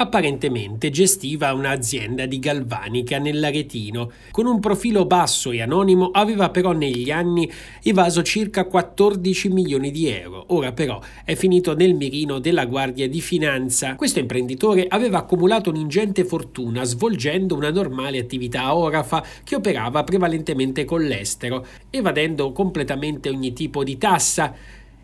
Apparentemente gestiva un'azienda di galvanica nell'Aretino. Con un profilo basso e anonimo aveva però negli anni evaso circa 14 milioni di euro. Ora però è finito nel mirino della Guardia di Finanza. Questo imprenditore aveva accumulato un'ingente fortuna svolgendo una normale attività orafa che operava prevalentemente con l'estero, evadendo completamente ogni tipo di tassa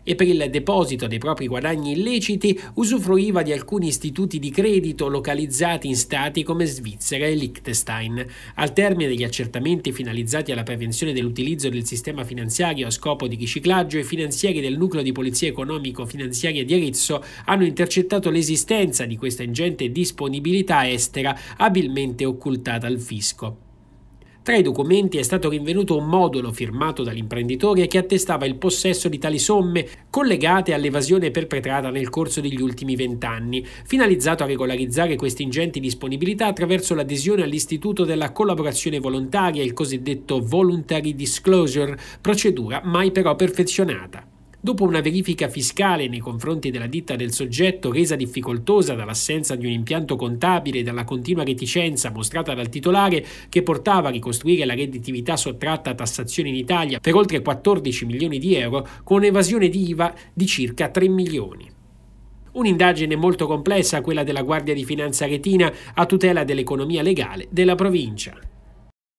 e per il deposito dei propri guadagni illeciti usufruiva di alcuni istituti di credito localizzati in stati come Svizzera e Liechtenstein. Al termine degli accertamenti finalizzati alla prevenzione dell'utilizzo del sistema finanziario a scopo di riciclaggio, i finanzieri del nucleo di polizia economico-finanziaria di Arezzo hanno intercettato l'esistenza di questa ingente disponibilità estera abilmente occultata al fisco. Tra i documenti è stato rinvenuto un modulo firmato dall'imprenditore che attestava il possesso di tali somme collegate all'evasione perpetrata nel corso degli ultimi vent'anni, finalizzato a regolarizzare queste ingenti disponibilità attraverso l'adesione all'Istituto della collaborazione volontaria, il cosiddetto Voluntary Disclosure, procedura mai però perfezionata. Dopo una verifica fiscale nei confronti della ditta del soggetto resa difficoltosa dall'assenza di un impianto contabile e dalla continua reticenza mostrata dal titolare che portava a ricostruire la redditività sottratta a tassazione in Italia per oltre 14 milioni di euro con un'evasione di IVA di circa 3 milioni. Un'indagine molto complessa, quella della Guardia di Finanza Retina, a tutela dell'economia legale della provincia.